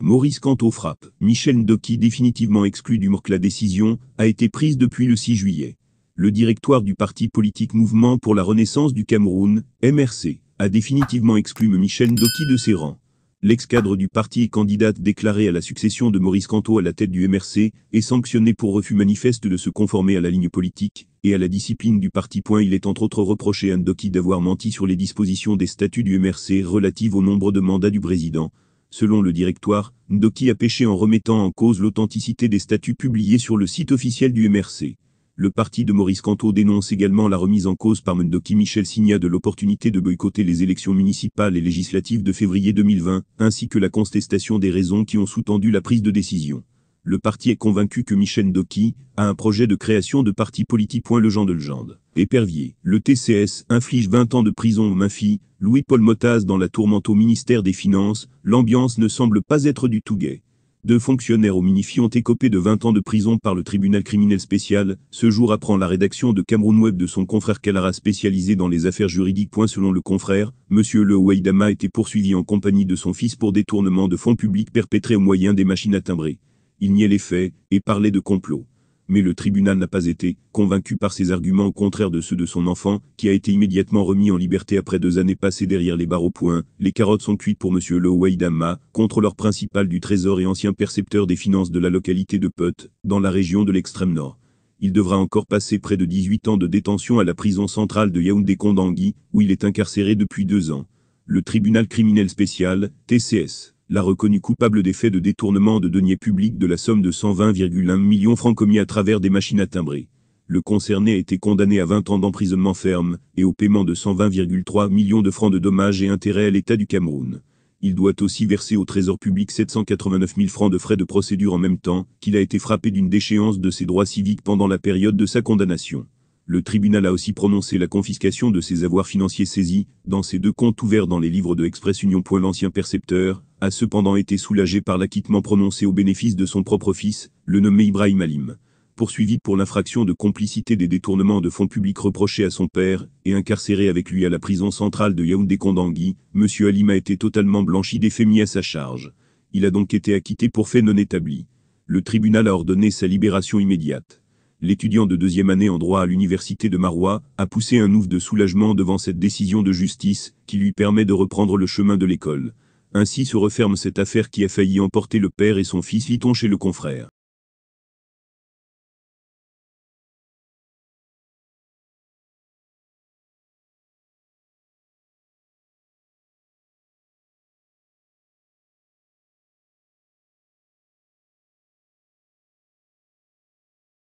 Maurice Kanto frappe. Michel Ndoki définitivement exclu du MORC. La décision a été prise depuis le 6 juillet. Le directoire du parti politique Mouvement pour la Renaissance du Cameroun, MRC, a définitivement exclu Michel Ndoki de ses rangs. L'ex-cadre du parti et candidate déclarée à la succession de Maurice Kanto à la tête du MRC est sanctionné pour refus manifeste de se conformer à la ligne politique et à la discipline du parti. Il est entre autres reproché à Ndoki d'avoir menti sur les dispositions des statuts du MRC relatives au nombre de mandats du président, selon le directoire, Ndoki a pêché en remettant en cause l'authenticité des statuts publiés sur le site officiel du MRC. Le parti de Maurice Canto dénonce également la remise en cause par Ndoki Michel Signa de l'opportunité de boycotter les élections municipales et législatives de février 2020, ainsi que la contestation des raisons qui ont sous-tendu la prise de décision le parti est convaincu que Michel Doki a un projet de création de parti politique. Le gens de Legende. Épervier. Le TCS inflige 20 ans de prison aux mafies, Louis-Paul Motaz dans la tourmente au ministère des Finances, l'ambiance ne semble pas être du tout gay. Deux fonctionnaires au Minifi ont écopé de 20 ans de prison par le tribunal criminel spécial, ce jour apprend la rédaction de Cameroun Web de son confrère Calara spécialisé dans les affaires juridiques. Selon le confrère, M. Le a été poursuivi en compagnie de son fils pour détournement de fonds publics perpétrés au moyen des machines à timbrer il niait les faits et parlait de complot. Mais le tribunal n'a pas été convaincu par ses arguments au contraire de ceux de son enfant, qui a été immédiatement remis en liberté après deux années passées derrière les barreaux points. Les carottes sont cuites pour M. Le Dama, contrôleur principal du Trésor et ancien percepteur des finances de la localité de Put, dans la région de l'extrême nord il devra encore passer près de 18 ans de détention à la prison centrale de Yaoundé-Kondangui, où il est incarcéré depuis deux ans. Le tribunal criminel spécial, TCS l'a reconnu coupable des faits de détournement de deniers publics de la somme de 120,1 millions francs commis à travers des machines à timbrer. Le concerné a été condamné à 20 ans d'emprisonnement ferme et au paiement de 120,3 millions de francs de dommages et intérêts à l'État du Cameroun. Il doit aussi verser au Trésor public 789 000 francs de frais de procédure en même temps qu'il a été frappé d'une déchéance de ses droits civiques pendant la période de sa condamnation le tribunal a aussi prononcé la confiscation de ses avoirs financiers saisis dans ses deux comptes ouverts dans les livres de Express Union. L'ancien percepteur a cependant été soulagé par l'acquittement prononcé au bénéfice de son propre fils, le nommé Ibrahim Alim, poursuivi pour l'infraction de complicité des détournements de fonds publics reprochés à son père, et incarcéré avec lui à la prison centrale de Yaoundé-Kondangui, M. Alim a été totalement blanchi des mis à sa charge. Il a donc été acquitté pour fait non établi. Le tribunal a ordonné sa libération immédiate l'étudiant de deuxième année en droit à l'université de Marois, a poussé un ouf de soulagement devant cette décision de justice qui lui permet de reprendre le chemin de l'école. Ainsi se referme cette affaire qui a failli emporter le père et son fils Viton chez le confrère.